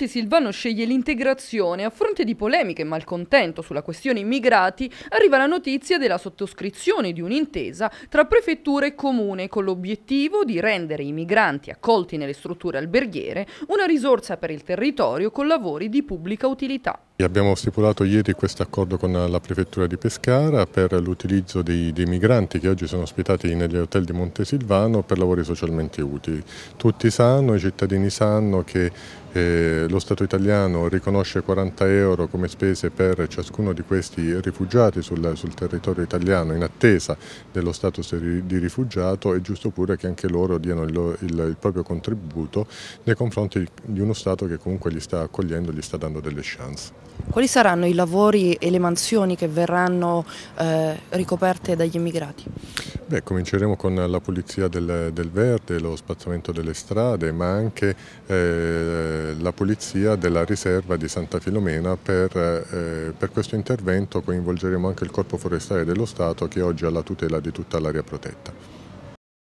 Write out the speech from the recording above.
Monti Silvano sceglie l'integrazione a fronte di polemiche e malcontento sulla questione immigrati, arriva la notizia della sottoscrizione di un'intesa tra prefettura e comune con l'obiettivo di rendere i migranti accolti nelle strutture alberghiere una risorsa per il territorio con lavori di pubblica utilità. Abbiamo stipulato ieri questo accordo con la Prefettura di Pescara per l'utilizzo dei, dei, migranti che oggi sono ospitati negli hotel di Montesilvano per lavori socialmente utili. Tutti sanno, i cittadini sanno che eh, lo Stato italiano riconosce 40 euro come spese per ciascuno di questi rifugiati sul, sul territorio italiano in attesa dello status di rifugiato, è giusto pure che anche loro diano il, il, il proprio contributo nei confronti di uno Stato che comunque li sta accogliendo e gli sta dando delle chance. Quali saranno i lavori e le mansioni che verranno eh, ricoperte dagli immigrati? Beh, cominceremo con la pulizia del, del, verde, lo spazzamento delle strade, ma anche eh, la pulizia della riserva di Santa Filomena. Per, eh, per, questo intervento coinvolgeremo anche il Corpo Forestale dello Stato che oggi ha la tutela di tutta l'area protetta.